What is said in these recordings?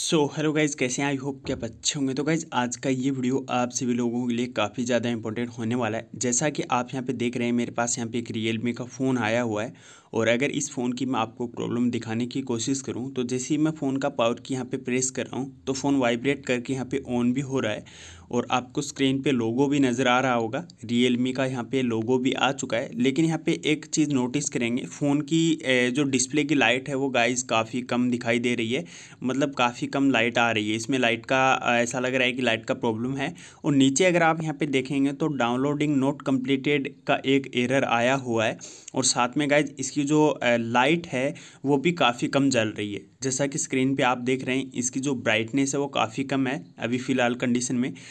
so hello guys कैसे हैं I hope कि आप अच्छे होंगे तो गाइज आज का ये वीडियो आप सभी लोगों के लिए काफ़ी ज़्यादा इंपॉर्टेंट होने वाला है जैसा कि आप यहाँ पे देख रहे हैं मेरे पास यहाँ पे एक रियलमी का फ़ोन आया हुआ है और अगर इस फ़ोन की मैं आपको प्रॉब्लम दिखाने की कोशिश करूँ तो जैसे ही मैं फ़ोन का पावर की यहाँ पर प्रेस कर रहा हूँ तो फ़ोन वाइब्रेट करके यहाँ पर ऑन भी हो रहा है और आपको स्क्रीन पे लोगो भी नज़र आ रहा होगा रियलमी का यहाँ पे लोगो भी आ चुका है लेकिन यहाँ पे एक चीज़ नोटिस करेंगे फ़ोन की जो डिस्प्ले की लाइट है वो गाइस काफ़ी कम दिखाई दे रही है मतलब काफ़ी कम लाइट आ रही है इसमें लाइट का ऐसा लग रहा है कि लाइट का प्रॉब्लम है और नीचे अगर आप यहाँ पर देखेंगे तो डाउनलोडिंग नोट कम्प्लीटेड का एक एरर आया हुआ है और साथ में गाइज इसकी जो लाइट है वो भी काफ़ी कम जल रही है जैसा कि स्क्रीन पर आप देख रहे हैं इसकी जो ब्राइटनेस है वो काफ़ी कम है अभी फ़िलहाल कंडीशन में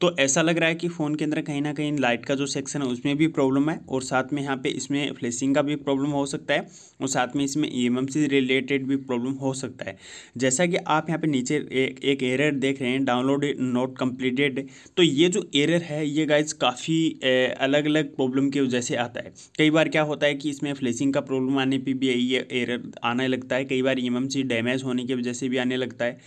तो ऐसा लग रहा है कि फ़ोन के अंदर कहीं ना कहीं लाइट का जो सेक्शन है उसमें भी प्रॉब्लम है और साथ में यहाँ पे इसमें फ्लैशिंग का भी प्रॉब्लम हो सकता है और साथ में इसमें ई से रिलेटेड भी प्रॉब्लम हो सकता है जैसा कि आप यहाँ पे नीचे एक, एक एरर देख रहे हैं डाउनलोड नॉट कम्प्लीटेड तो ये जो एरर है ये गाइज काफ़ी अलग अलग प्रॉब्लम की वजह से आता है कई बार क्या होता है कि इसमें फ्लैशिंग का प्रॉब्लम आने पर भी ये एरर आने लगता है कई बार ई e डैमेज होने की वजह से भी आने लगता है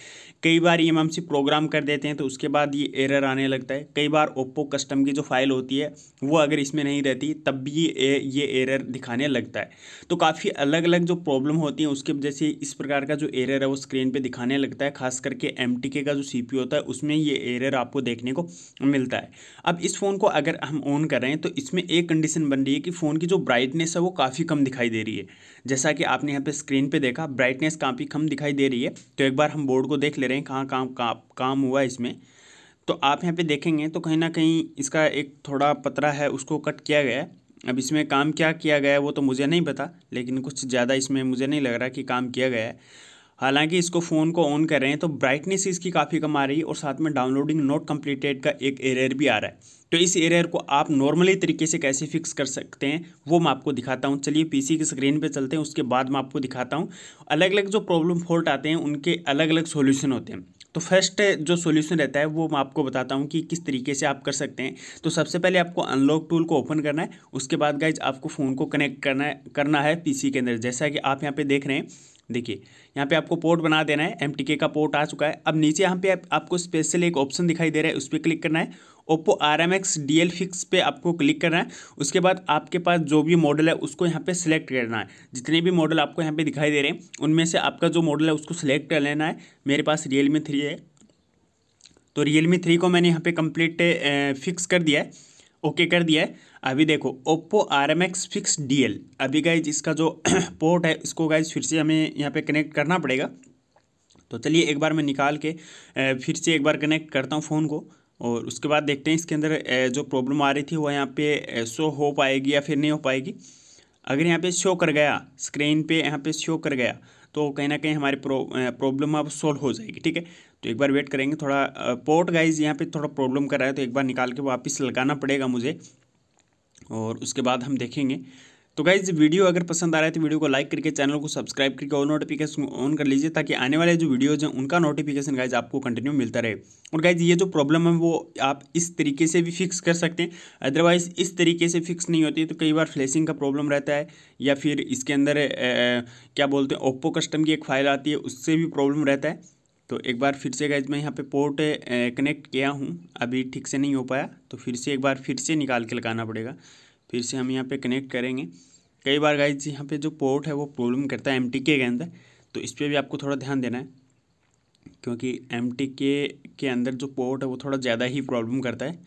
कई बार ई e प्रोग्राम कर देते हैं तो उसके बाद ये एरर आने लगता सकता है कई बार ओप्पो कस्टम की जो फाइल होती है वो अगर इसमें नहीं रहती तब भी ये ये एरर दिखाने लगता है तो काफ़ी अलग अलग जो प्रॉब्लम होती है उसके वजह से इस प्रकार का जो एरर है वो स्क्रीन पे दिखाने लगता है खास करके एम का जो सी होता है उसमें ये एरर आपको देखने को मिलता है अब इस फ़ोन को अगर हम ऑन कर रहे हैं तो इसमें एक कंडीशन बन रही है कि फ़ोन की जो ब्राइटनेस है वो काफ़ी कम दिखाई दे रही है जैसा कि आपने यहाँ पर स्क्रीन पर देखा ब्राइटनेस काफ़ी कम दिखाई दे रही है तो एक बार हम बोर्ड को देख ले रहे हैं कहाँ काम काम हुआ इसमें तो आप यहाँ पे देखेंगे तो कहीं ना कहीं इसका एक थोड़ा पतरा है उसको कट किया गया है अब इसमें काम क्या किया गया है वो तो मुझे नहीं पता लेकिन कुछ ज़्यादा इसमें मुझे नहीं लग रहा कि काम किया गया है हालांकि इसको फ़ोन को ऑन कर रहे हैं तो ब्राइटनेस इसकी काफ़ी कम आ रही है और साथ में डाउनलोडिंग नोट कम्प्लीटेड का एक एरर भी आ रहा है तो इस एरर को आप नॉर्मली तरीके से कैसे फिक्स कर सकते हैं वो मैं आपको दिखाता हूँ चलिए पीसी की स्क्रीन पे चलते हैं उसके बाद मैं आपको दिखाता हूँ अलग अलग जो प्रॉब्लम फॉल्ट आते हैं उनके अलग अलग सोल्यूशन होते हैं तो फर्स्ट जो सोल्यूशन रहता है वो मैं आपको बताता हूँ कि किस तरीके से आप कर सकते हैं तो सबसे पहले आपको अनलॉक टूल को ओपन करना है उसके बाद गाइज आपको फ़ोन को कनेक्ट करना है करना है पीसी के अंदर जैसा कि आप यहाँ पे देख रहे हैं देखिए यहाँ पे आपको पोर्ट बना देना है एम का पोर्ट आ चुका है अब नीचे यहाँ पे आप, आपको स्पेशल एक ऑप्शन दिखाई दे रहा है उस पर क्लिक करना है Oppo R M X D L fix पे आपको क्लिक करना है उसके बाद आपके पास जो भी मॉडल है उसको यहाँ पे सिलेक्ट करना है जितने भी मॉडल आपको यहाँ पे दिखाई दे रहे हैं उनमें से आपका जो मॉडल है उसको सिलेक्ट कर लेना है मेरे पास रियल मी थ्री है तो रियल मी थ्री को मैंने यहाँ पे कंप्लीट फिक्स कर दिया है ओके कर दिया है अभी देखो Oppo R M X fix D L अभी गाइज इसका जो पोर्ट है इसको गाइज फिर से हमें यहाँ पर कनेक्ट करना पड़ेगा तो चलिए एक बार मैं निकाल के फिर से एक बार कनेक्ट करता हूँ फ़ोन को और उसके बाद देखते हैं इसके अंदर जो प्रॉब्लम आ रही थी वो यहाँ पे शो हो पाएगी या फिर नहीं हो पाएगी अगर यहाँ पे शो कर गया स्क्रीन पे यहाँ पे शो कर गया तो कहीं ना कहीं हमारी प्रॉब्लम अब सॉल्व हो जाएगी ठीक है तो एक बार वेट करेंगे थोड़ा पोर्ट गाइज यहाँ पे थोड़ा प्रॉब्लम कर रहा है तो एक बार निकाल के वापस लगाना पड़ेगा मुझे और उसके बाद हम देखेंगे तो गाइज वीडियो अगर पसंद आ रहा है तो वीडियो को लाइक करके चैनल को सब्सक्राइब करके और नोटिफिकेशन ऑन कर लीजिए ताकि आने वाले जो वीडियोज हैं उनका नोटिफिकेशन गाइज आपको कंटिन्यू मिलता रहे और गाइज ये जो प्रॉब्लम है वो आप इस तरीके से भी फिक्स कर सकते हैं अदरवाइज इस तरीके से फिक्स नहीं होती तो कई बार फ्लैशिंग का प्रॉब्लम रहता है या फिर इसके अंदर ए, ए, क्या बोलते हैं ओप्पो कस्टम की एक फाइल आती है उससे भी प्रॉब्लम रहता है तो एक बार फिर से गाइज मैं यहाँ पे पोर्ट कनेक्ट किया हूँ अभी ठीक से नहीं हो पाया तो फिर से एक बार फिर से निकाल के लगाना पड़ेगा फिर से हम यहाँ पे कनेक्ट करेंगे कई बार गाइज यहाँ पे जो पोर्ट है वो प्रॉब्लम करता है एम के अंदर तो इस पर भी आपको थोड़ा ध्यान देना है क्योंकि एम के अंदर जो पोर्ट है वो थोड़ा ज़्यादा ही प्रॉब्लम करता है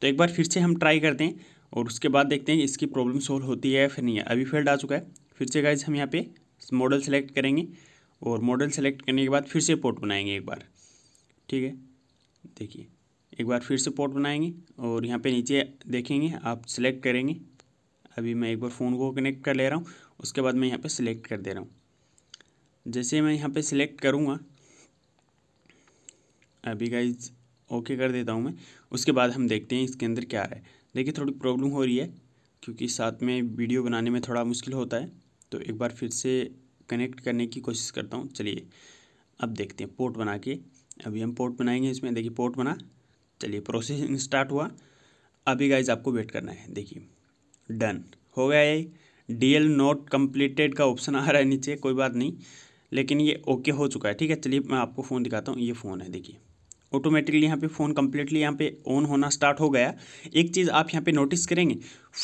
तो एक बार फिर से हम ट्राई करते हैं और उसके बाद देखते हैं इसकी प्रॉब्लम सोल्व होती है या फिर नहीं है अभी फेल्ड आ चुका है फिर से गाइज हम यहाँ पे मॉडल सेलेक्ट करेंगे और मॉडल सेलेक्ट करने के बाद फिर से पोर्ट बनाएंगे एक बार ठीक है देखिए एक बार फिर से पोर्ट बनाएंगे और यहाँ पे नीचे देखेंगे आप सेलेक्ट करेंगे अभी मैं एक बार फ़ोन को कनेक्ट कर ले रहा हूँ उसके बाद मैं यहाँ पे सिलेक्ट कर दे रहा हूँ जैसे मैं यहाँ पे सिलेक्ट करूँगा अभी गाइज ओके कर देता हूँ मैं उसके बाद हम देखते हैं इसके अंदर क्या आ रहा है देखिए थोड़ी प्रॉब्लम हो रही है क्योंकि साथ में वीडियो बनाने में थोड़ा मुश्किल होता है तो एक बार फिर से कनेक्ट करने की कोशिश करता हूँ चलिए अब देखते हैं पोर्ट बना के अभी हम पोर्ट बनाएंगे इसमें देखिए पोर्ट बना चलिए प्रोसेसिंग स्टार्ट हुआ अभी गाइज आपको वेट करना है देखिए डन हो गया ये डी एल नोट कम्प्लीटेड का ऑप्शन आ रहा है नीचे कोई बात नहीं लेकिन ये ओके हो चुका है ठीक है चलिए मैं आपको फ़ोन दिखाता हूँ ये फ़ोन है देखिए ऑटोमेटिकली यहाँ पे फ़ोन कम्प्लीटली यहाँ पे ऑन होना स्टार्ट हो गया एक चीज़ आप यहाँ पे नोटिस करेंगे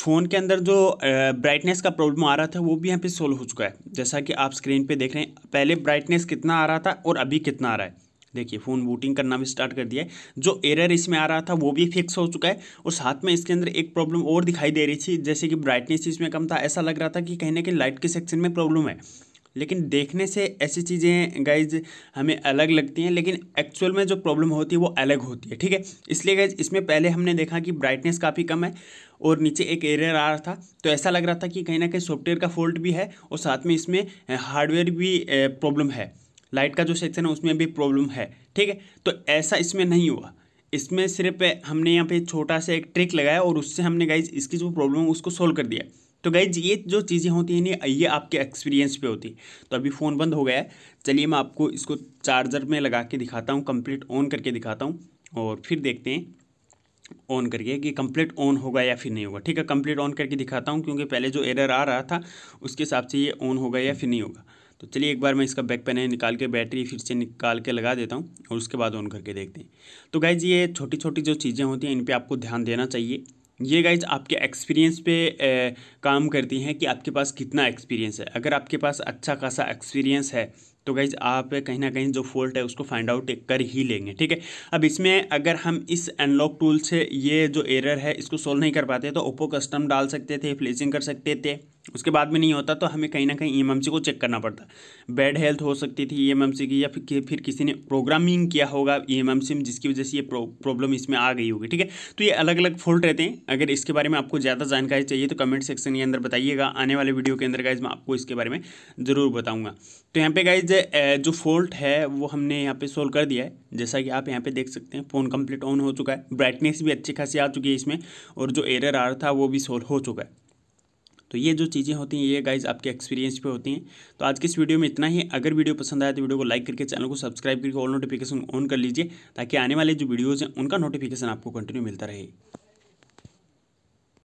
फ़ोन के अंदर जो ब्राइटनेस का प्रॉब्लम आ रहा था वो भी यहाँ पे सोल्व हो चुका है जैसा कि आप स्क्रीन पे देख रहे हैं पहले ब्राइटनेस कितना आ रहा था और अभी कितना आ रहा है देखिए फ़ोन बूटिंग करना भी स्टार्ट कर दिया है जो एरर इसमें आ रहा था वो भी फिक्स हो चुका है और साथ में इसके अंदर एक प्रॉब्लम और दिखाई दे रही थी जैसे कि ब्राइटनेस इसमें कम था ऐसा लग रहा था कि कहीं ना कहीं लाइट के सेक्शन में प्रॉब्लम है लेकिन देखने से ऐसी चीज़ें गाइज हमें अलग लगती हैं लेकिन एक्चुअल में जो प्रॉब्लम होती है वो अलग होती है ठीक है इसलिए गाइज इसमें पहले हमने देखा कि ब्राइटनेस काफ़ी कम है और नीचे एक एरर आ रहा था तो ऐसा लग रहा था कि कहीं ना कहीं सॉफ्टवेयर का फॉल्ट भी है और साथ में इसमें हार्डवेयर भी प्रॉब्लम है लाइट का जो सेक्शन है उसमें भी प्रॉब्लम है ठीक है तो ऐसा इसमें नहीं हुआ इसमें सिर्फ हमने यहाँ पे छोटा सा एक ट्रिक लगाया और उससे हमने गाइज इसकी जो प्रॉब्लम है उसको सोल्व कर दिया तो गाइज ये जो चीज़ें होती हैं ये आपके एक्सपीरियंस पे होती है तो अभी फ़ोन बंद हो गया है चलिए मैं आपको इसको चार्जर में लगा के दिखाता हूँ कंप्लीट ऑन करके दिखाता हूँ और फिर देखते हैं ऑन करके कि कंप्लीट ऑन होगा या फिर नहीं होगा ठीक है कंप्लीट ऑन करके दिखाता हूँ क्योंकि पहले जो एरर आ रहा था उसके हिसाब से ये ऑन होगा या फिर नहीं होगा तो चलिए एक बार मैं इसका बैक पैनल निकाल के बैटरी फिर से निकाल के लगा देता हूँ और उसके बाद ऑन करके देखते हैं तो गाइज ये छोटी छोटी जो चीज़ें होती हैं इन पर आपको ध्यान देना चाहिए ये गाइज आपके एक्सपीरियंस पे ए, काम करती हैं कि आपके पास कितना एक्सपीरियंस है अगर आपके पास अच्छा खासा एक्सपीरियंस है तो गाइज आप कहीं ना कहीं जो फॉल्ट है उसको फाइंड आउट कर ही लेंगे ठीक है अब इसमें अगर हम इस अनलॉक टूल से ये जो एरर है इसको सोल्व नहीं कर पाते तो ओप्पो कस्टम डाल सकते थे फ्लेसिंग कर सकते थे उसके बाद में नहीं होता तो हमें कहीं ना कहीं ई e को चेक करना पड़ता बैड हेल्थ हो सकती थी ई e की या फिर फिर किसी ने प्रोग्रामिंग किया होगा ई e एम में जिसकी वजह से ये प्रॉब्लम इसमें आ गई होगी ठीक है तो ये अलग अलग फॉल्ट रहते हैं अगर इसके बारे में आपको ज़्यादा जानकारी चाहिए तो कमेंट सेक्शन के अंदर बताइएगा आने वाले वीडियो के अंदर गाइज मैं आपको इसके बारे में ज़रूर बताऊँगा तो यहाँ पे गाइज से जो फॉल्ट है वो हमने यहाँ पे सोल्व कर दिया है जैसा कि आप यहाँ पे देख सकते हैं फ़ोन कंप्लीट ऑन हो चुका है ब्राइटनेस भी अच्छी खासी आ चुकी है इसमें और जो एरर आ रहा था वो भी सोल्व हो चुका है तो ये जो चीज़ें होती हैं ये गाइज आपके एक्सपीरियंस पे होती हैं तो आज के इस वीडियो में इतना ही अगर वीडियो पसंद आया तो वीडियो को लाइक करके चैनल को सब्सक्राइब करके ऑल नोटिफिकेशन ऑन कर लीजिए ताकि आने वाले जो वीडियोज़ हैं उनका नोटिफिकेशन आपको कंटिन्यू मिलता रहे